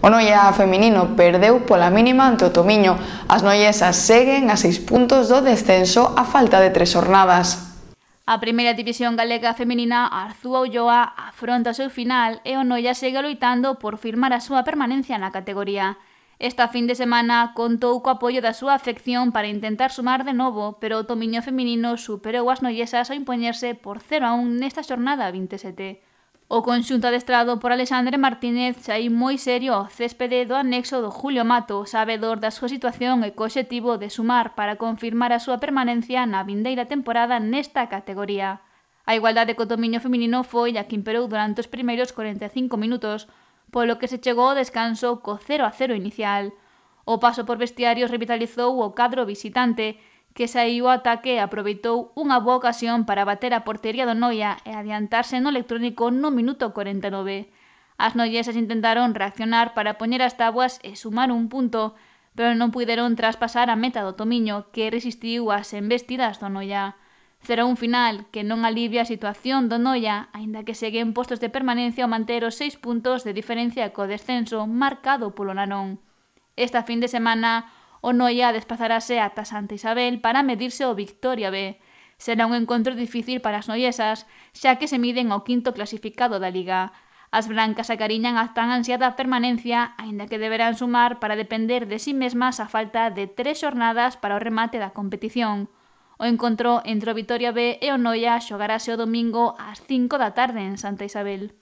O Noia feminino perdeu pola mínima ante o Tomiño. As noiesas seguen a seis puntos do descenso a falta de tres jornadas. A primeira división galega feminina Arzúa Ulloa afronta o seu final e o Noia segue loitando por firmar a súa permanencia na categoría. Esta fin de semana contou co apoio da súa afección para intentar sumar de novo, pero o Tomiño feminino superou as noiesas ao impoñerse por 0 a 1 nesta xornada 27. O conxunto adestrado por Alexandre Martínez saí moi serio ao céspede do anexo do Julio Mato, sabedor da súa situación e coxetivo de sumar para confirmar a súa permanencia na vindeira temporada nesta categoría. A igualdade co dominio feminino foi a que imperou durante os primeiros 45 minutos, polo que se chegou ao descanso co 0 a 0 inicial. O paso por vestiarios revitalizou o cadro visitante, que saiu o ataque e aproveitou unha boa ocasión para bater a portería do Noia e adiantarse no electrónico no minuto 49. As noiesas intentaron reaccionar para poñer as tabuas e sumar un punto, pero non puideron traspasar a meta do Tomiño, que resistiu as embestidas do Noia. Será un final que non alivia a situación do Noia, aínda que segue en postos de permanencia ao manter os seis puntos de diferencia co descenso marcado polo Nanón. Esta fin de semana, O Noia desplazarase ata Santa Isabel para medirse ao Victoria B. Será un encontro difícil para as noiesas, xa que se miden ao quinto clasificado da Liga. As brancas acariñan a tan ansiada permanencia, aínda que deberán sumar para depender de si sí mesmas a falta de tres xornadas para o remate da competición. O encontro entre o Vitoria B e o Noia xogarase o domingo ás 5 da tarde en Santa Isabel.